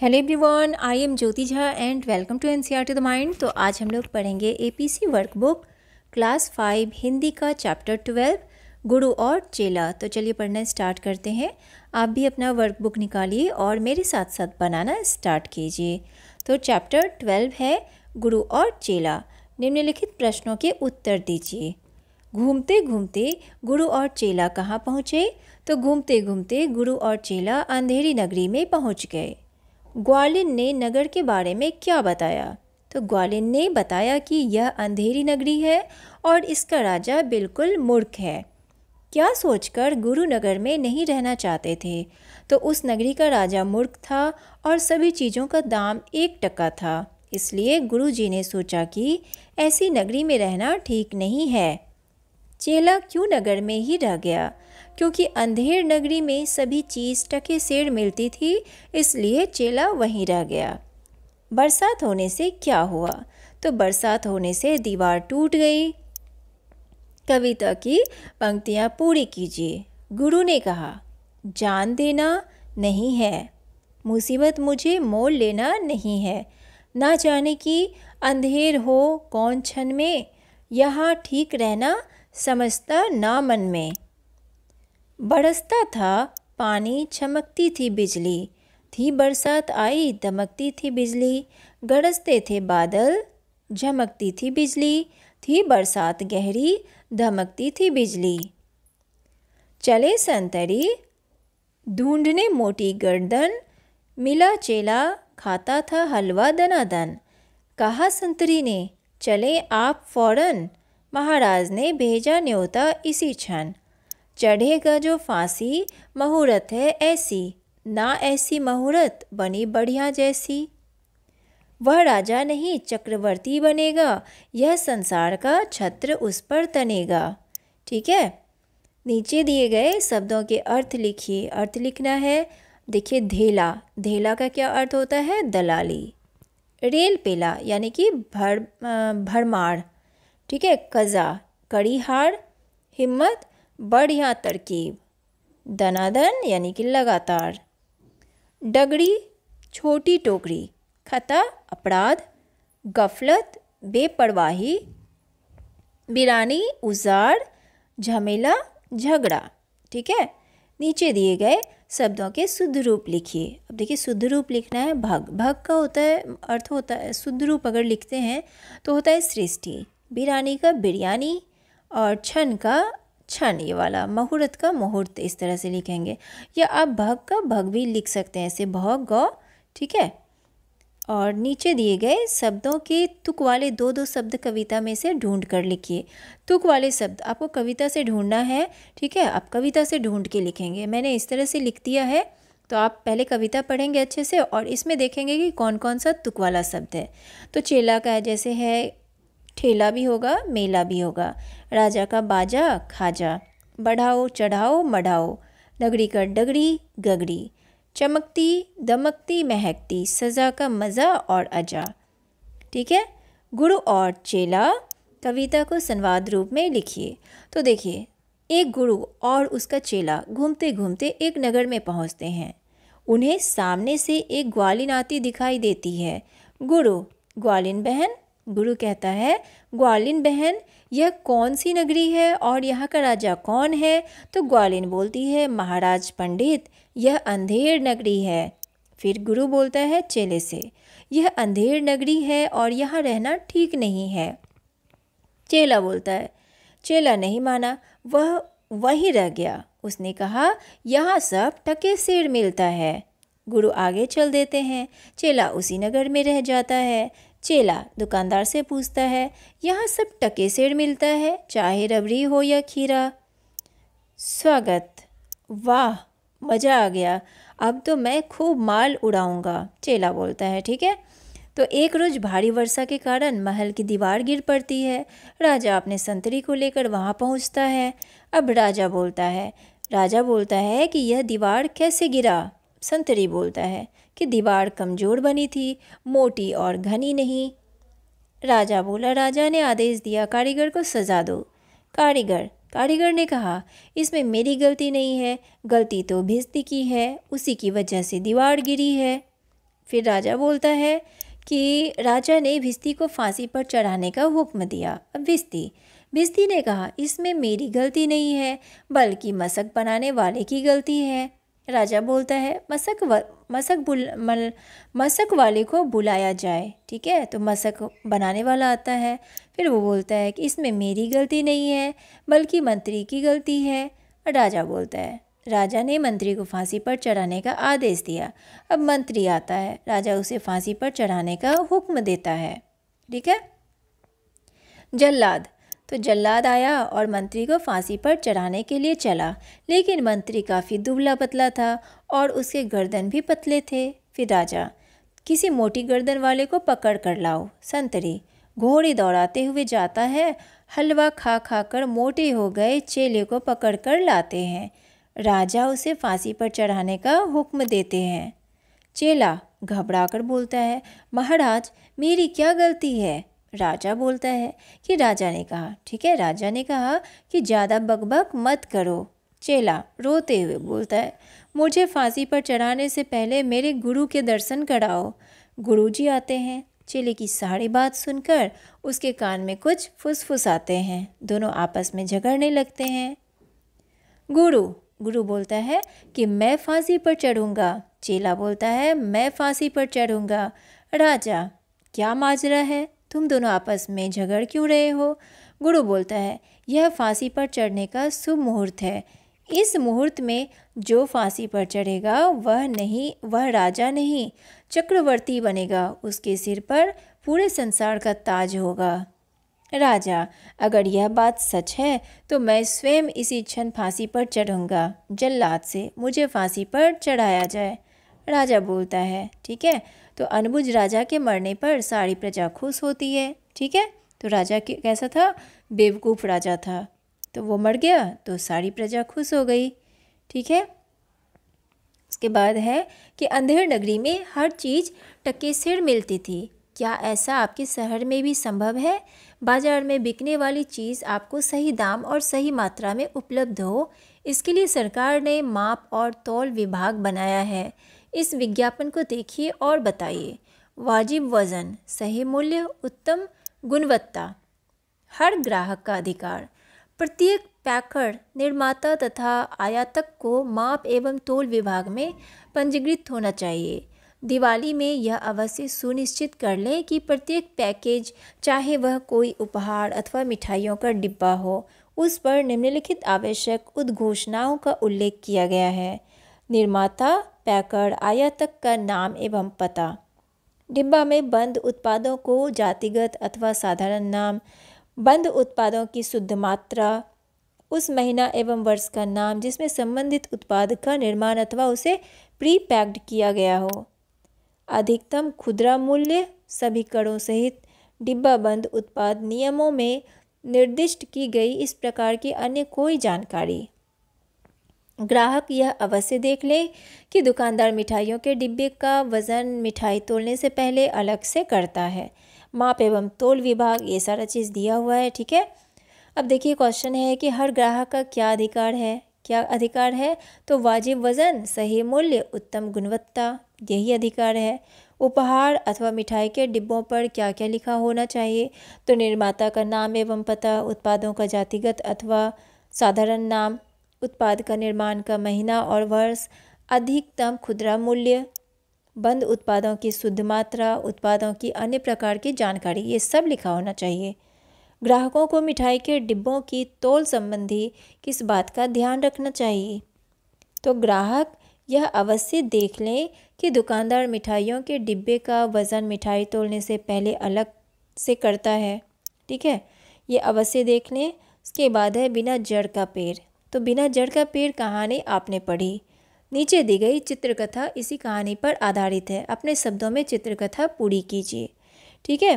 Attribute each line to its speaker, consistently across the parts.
Speaker 1: Hello everyone I am Jyoti Jha and welcome to NCERT to the mind तो आज हम लोग पढ़ेंगे APC workbook class five Hindi का चैप्टर ट्वेल्व गुरु और चेला तो चलिए पढ़ना स्टार्ट करते हैं आप भी अपना वर्कबुक निकालिए और मेरे साथ साथ बनाना स्टार्ट कीजिए तो चैप्टर ट्वेल्व है गुरु और चेला निम्नलिखित प्रश्नों के उत्तर दीजिए घूमते घूमते गुरु और चेला कहाँ पहुँचे तो घूमते घूमते गुरु और चेला अंधेरी नगरी में पहुँच गए ग्वालिन ने नगर के बारे में क्या बताया तो ग्वालिन ने बताया कि यह अंधेरी नगरी है और इसका राजा बिल्कुल मूर्ख है क्या सोचकर गुरु नगर में नहीं रहना चाहते थे तो उस नगरी का राजा मूर्ख था और सभी चीज़ों का दाम एक टका था इसलिए गुरु जी ने सोचा कि ऐसी नगरी में रहना ठीक नहीं है चेला क्यों नगर में ही रह गया क्योंकि अंधेर नगरी में सभी चीज़ टके सेड़ मिलती थी इसलिए चेला वहीं रह गया बरसात होने से क्या हुआ तो बरसात होने से दीवार टूट गई कविता की पंक्तियाँ पूरी कीजिए गुरु ने कहा जान देना नहीं है मुसीबत मुझे मोल लेना नहीं है ना जाने कि अंधेर हो कौन क्षण में यहाँ ठीक रहना समझता ना मन में बरसता था पानी चमकती थी बिजली थी बरसात आई दमकती थी बिजली गरजते थे बादल झमकती थी बिजली थी बरसात गहरी धमकती थी बिजली चले संतरी ढूंढने मोटी गर्दन मिला चेला खाता था हलवा दनादन कहा संतरी ने चले आप फौरन महाराज ने भेजा न्योता इसी क्षण चढ़ेगा जो फांसी मुहूर्त है ऐसी ना ऐसी मुहूर्त बनी बढ़िया जैसी वह राजा नहीं चक्रवर्ती बनेगा यह संसार का छत्र उस पर तनेगा ठीक है नीचे दिए गए शब्दों के अर्थ लिखिए अर्थ लिखना है देखिए धेला धेला का क्या अर्थ होता है दलाली रेल पेला यानी कि भर भरमार ठीक है कज़ा हार हिम्मत बढ़िया तरकीब दनादन यानी कि लगातार डगड़ी छोटी टोकरी खता अपराध गफलत बेपरवाही बिरानी उजार झमेला झगड़ा ठीक है नीचे दिए गए शब्दों के शुद्ध रूप लिखिए अब देखिए शुद्ध रूप लिखना है भग भग का होता है अर्थ होता है शुद्ध रूप अगर लिखते हैं तो होता है सृष्टि बिरानी का बिरयानी और छन का छानने अच्छा वाला मुहूर्त का मुहूर्त इस तरह से लिखेंगे या आप भग का भग भी लिख सकते हैं ऐसे भग गौ ठीक है और नीचे दिए गए शब्दों के तुक वाले दो दो शब्द कविता में से ढूंढ कर लिखिए तुक वाले शब्द आपको कविता से ढूंढना है ठीक है आप कविता से ढूंढ के लिखेंगे मैंने इस तरह से लिख दिया है तो आप पहले कविता पढ़ेंगे अच्छे से और इसमें देखेंगे कि कौन कौन सा तुक वाला शब्द है तो चेला का जैसे है ठेला भी होगा मेला भी होगा राजा का बाजा खाजा बढ़ाओ चढ़ाओ मढ़ाओ डगड़ी का डगड़ी गगड़ी चमकती दमकती महकती सज़ा का मज़ा और अजा ठीक है गुरु और चेला कविता को संवाद रूप में लिखिए तो देखिए एक गुरु और उसका चेला घूमते घूमते एक नगर में पहुंचते हैं उन्हें सामने से एक ग्वालिन आती दिखाई देती है गुरु ग्वालिन बहन गुरु कहता है ग्वालिन बहन यह कौन सी नगरी है और यहाँ का राजा कौन है तो ग्वालिन बोलती है महाराज पंडित यह अंधेर नगरी है फिर गुरु बोलता है चेले से यह अंधेर नगरी है और यहाँ रहना ठीक नहीं है चेला बोलता है चेला नहीं माना वह वहीं रह गया उसने कहा यहाँ सब टके सिर मिलता है गुरु आगे चल देते हैं चेला उसी नगर में रह जाता है चेला दुकानदार से पूछता है यहाँ सब टके सेड़ मिलता है चाहे रबड़ी हो या खीरा स्वागत वाह मज़ा आ गया अब तो मैं खूब माल उड़ाऊंगा चेला बोलता है ठीक है तो एक रोज भारी वर्षा के कारण महल की दीवार गिर पड़ती है राजा अपने संतरी को लेकर वहाँ पहुँचता है अब राजा बोलता है राजा बोलता है कि यह दीवार कैसे गिरा संतरी बोलता है कि दीवार कमज़ोर बनी थी मोटी और घनी नहीं राजा बोला राजा ने आदेश दिया कारीगर को सजा दो कारीगर कारीगर ने कहा इसमें मेरी गलती नहीं है गलती तो भिस्ती की है उसी की वजह से दीवार गिरी है फिर राजा बोलता है कि राजा ने भिस्ती को फांसी पर चढ़ाने का हुक्म दिया अब भिस्ती भिस्ती ने कहा इसमें मेरी गलती नहीं है बल्कि मशक बनाने वाले की गलती है राजा बोलता है मसक व, मसक बुल मल मसक वाले को बुलाया जाए ठीक है तो मसक बनाने वाला आता है फिर वो बोलता है कि इसमें मेरी गलती नहीं है बल्कि मंत्री की गलती है और राजा बोलता है राजा ने मंत्री को फांसी पर चढ़ाने का आदेश दिया अब मंत्री आता है राजा उसे फांसी पर चढ़ाने का हुक्म देता है ठीक है जल्लाद तो जल्लाद आया और मंत्री को फांसी पर चढ़ाने के लिए चला लेकिन मंत्री काफ़ी दुबला पतला था और उसके गर्दन भी पतले थे फिर राजा किसी मोटी गर्दन वाले को पकड़ कर लाओ संतरी घोड़ी दौड़ाते हुए जाता है हलवा खा खा कर मोटे हो गए चेले को पकड़ कर लाते हैं राजा उसे फांसी पर चढ़ाने का हुक्म देते हैं चेला घबरा कर बोलता है महाराज मेरी क्या गलती है राजा बोलता है कि राजा ने कहा ठीक है राजा ने कहा कि ज़्यादा बकबक मत करो चेला रोते हुए बोलता है मुझे फांसी पर चढ़ाने से पहले मेरे गुरु के दर्शन कराओ गुरु जी आते हैं चेले की सारी बात सुनकर उसके कान में कुछ फुसफुसाते हैं दोनों आपस में झगड़ने लगते हैं गुरु गुरु बोलता है कि मैं फांसी पर चढ़ूँगा चेला बोलता है मैं फांसी पर चढ़ूँगा राजा क्या माजरा है तुम दोनों आपस में झगड़ क्यों रहे हो गुरु बोलता है यह फांसी पर चढ़ने का शुभ मुहूर्त है इस मुहूर्त में जो फांसी पर चढ़ेगा वह नहीं वह राजा नहीं चक्रवर्ती बनेगा उसके सिर पर पूरे संसार का ताज होगा राजा अगर यह बात सच है तो मैं स्वयं इसी क्षण फांसी पर चढ़ूँगा जल्लाद से मुझे फांसी पर चढ़ाया जाए राजा बोलता है ठीक है तो अनबुझ राजा के मरने पर सारी प्रजा खुश होती है ठीक है तो राजा कैसा था बेवकूफ़ राजा था तो वो मर गया तो सारी प्रजा खुश हो गई ठीक है उसके बाद है कि अंधेर नगरी में हर चीज़ टके सिर मिलती थी क्या ऐसा आपके शहर में भी संभव है बाजार में बिकने वाली चीज़ आपको सही दाम और सही मात्रा में उपलब्ध हो इसके लिए सरकार ने माप और तौल विभाग बनाया है इस विज्ञापन को देखिए और बताइए वाजिब वज़न सही मूल्य उत्तम गुणवत्ता हर ग्राहक का अधिकार प्रत्येक पैकर निर्माता तथा आयातक को माप एवं तोल विभाग में पंजीकृत होना चाहिए दिवाली में यह अवश्य सुनिश्चित कर लें कि प्रत्येक पैकेज चाहे वह कोई उपहार अथवा मिठाइयों का डिब्बा हो उस पर निम्नलिखित आवश्यक उद्घोषणाओं का उल्लेख किया गया है निर्माता पैकर आयातक का नाम एवं पता डिब्बा में बंद उत्पादों को जातिगत अथवा साधारण नाम बंद उत्पादों की शुद्ध मात्रा उस महीना एवं वर्ष का नाम जिसमें संबंधित उत्पाद का निर्माण अथवा उसे प्री पैक्ड किया गया हो अधिकतम खुदरा मूल्य सभी करों सहित डिब्बा बंद उत्पाद नियमों में निर्दिष्ट की गई इस प्रकार की अन्य कोई जानकारी ग्राहक यह अवश्य देख ले कि दुकानदार मिठाइयों के डिब्बे का वज़न मिठाई तोलने से पहले अलग से करता है माप एवं तोल विभाग ये सारा चीज़ दिया हुआ है ठीक है अब देखिए क्वेश्चन है कि हर ग्राहक का क्या अधिकार है क्या अधिकार है तो वाजिब वज़न सही मूल्य उत्तम गुणवत्ता यही अधिकार है उपहार अथवा मिठाई के डिब्बों पर क्या क्या लिखा होना चाहिए तो निर्माता का नाम एवं पता उत्पादों का जातिगत अथवा साधारण नाम उत्पाद का निर्माण का महीना और वर्ष अधिकतम खुदरा मूल्य बंद उत्पादों की शुद्ध मात्रा उत्पादों की अन्य प्रकार की जानकारी ये सब लिखा होना चाहिए ग्राहकों को मिठाई के डिब्बों की तोल संबंधी किस बात का ध्यान रखना चाहिए तो ग्राहक यह अवश्य देख लें कि दुकानदार मिठाइयों के डिब्बे का वज़न मिठाई तोलने से पहले अलग से करता है ठीक है ये अवश्य देख लें उसके बाद है बिना जड़ का पेड़ तो बिना जड़ का पेड़ कहानी आपने पढ़ी नीचे दी गई चित्रकथा इसी कहानी पर आधारित है अपने शब्दों में चित्रकथा पूरी कीजिए ठीक है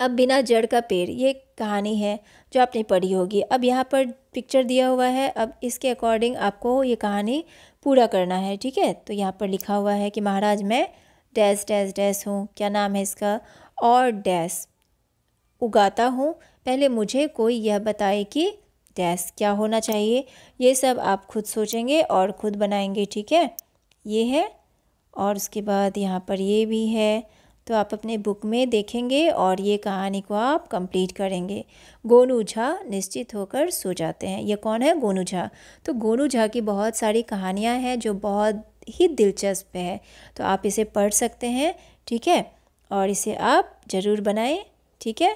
Speaker 1: अब बिना जड़ का पेड़ ये कहानी है जो आपने पढ़ी होगी अब यहाँ पर पिक्चर दिया हुआ है अब इसके अकॉर्डिंग आपको ये कहानी पूरा करना है ठीक है तो यहाँ पर लिखा हुआ है कि महाराज मैं डैश डैश डैश हूँ क्या नाम है इसका और डैश उगाता हूँ पहले मुझे कोई यह बताए कि डैश क्या होना चाहिए ये सब आप खुद सोचेंगे और खुद बनाएंगे ठीक है ये है और उसके बाद यहाँ पर ये भी है तो आप अपने बुक में देखेंगे और ये कहानी को आप कंप्लीट करेंगे गोनू झा निश्चित होकर सो जाते हैं ये कौन है गोनू झा तो गोनू झा की बहुत सारी कहानियाँ हैं जो बहुत ही दिलचस्प है तो आप इसे पढ़ सकते हैं ठीक है और इसे आप ज़रूर बनाएं ठीक है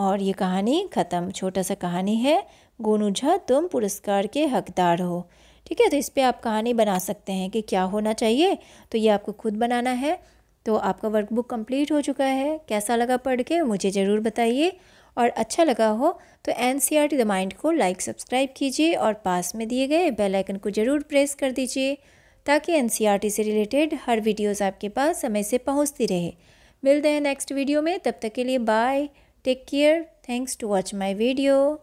Speaker 1: और ये कहानी ख़त्म छोटा सा कहानी है गोनू झा तुम पुरस्कार के हकदार हो ठीक है तो इस पर आप कहानी बना सकते हैं कि क्या होना चाहिए तो ये आपको खुद बनाना है तो आपका वर्कबुक कंप्लीट हो चुका है कैसा लगा पढ़ के मुझे ज़रूर बताइए और अच्छा लगा हो तो N C R T the mind को लाइक सब्सक्राइब कीजिए और पास में दिए गए बेल आइकन को ज़रूर प्रेस कर दीजिए ताकि एन सी आर टी से रिलेटेड हर वीडियोज़ आपके पास समय से पहुँचती रहे मिलते हैं नेक्स्ट वीडियो में तब तक के लिए bye Take care. Thanks to watch my video.